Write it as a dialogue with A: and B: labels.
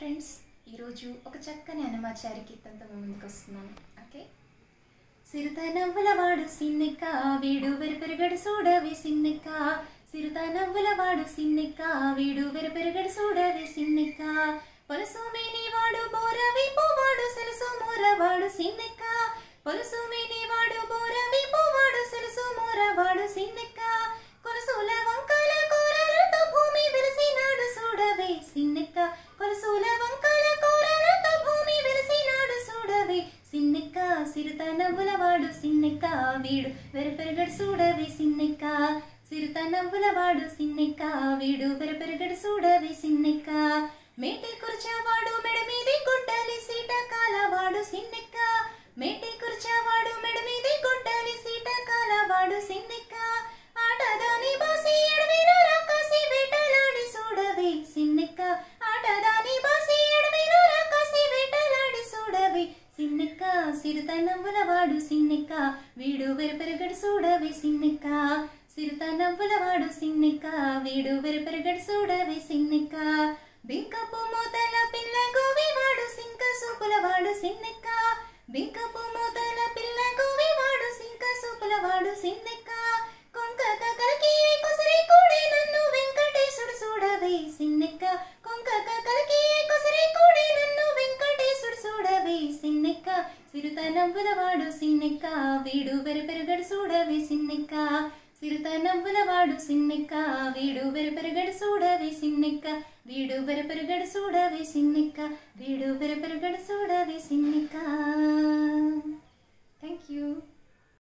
A: friends ఈరోజు ఒక చక్కని అనమాచారి కీర్తనతో ముందుకు ఓకే సిరుత నవ్వులవాడు సిన్నెక్క వీడు వెరపెరగడు చూడవే సిన్నెక్క సిరుత నవ్వులవాడు సిన్నెక్క వీడు వెరపెరగడు చూడవే సిన్నెక్క పొలసు వాడు బోరవి పోవాడు సెలసు మూరవాడు సిన్నెక్క పొలసు వాడు బోరవి పోవాడు సెలసు మూరవాడు సిన్నెక్క సిరుత నవ్వులవాడు సిన్నెక్క వీడు వెరపెరగడు చూడవే సిన్నెక్క సిరుత నవ్వులవాడు సిన్నెక్క వీడు వెరపెరగడు చూడవే సిన్నెక్క మేటే కుర్చవాడు చిరుతనవ్వుల వాడు సిన్నెక్క వీడు వెరపెరగడు చూడవే సిన్నెక్క చిరుతనవ్వుల వాడు సిన్నెక్క వీడు వెరపెరగడు చూడవే సిన్నెక్క బింకపు మూతల పిల్ల గోవి వాడు సింక సూపుల వాడు సిన్నెక్క బింక సిరుత నవ్వులవాడు సిన్నెక్క వీడు వెరపెరగడు చూడవే సిన్నెక్క సిరుత నవ్వులవాడు సిన్నెక్క వీడు వెరపెరగడు చూడవే సిన్నెక్క వీడు వెరపెరగడు చూడవే సిన్నెక్క వీడు వెరపెరగడు చూడవే సిన్నెక్క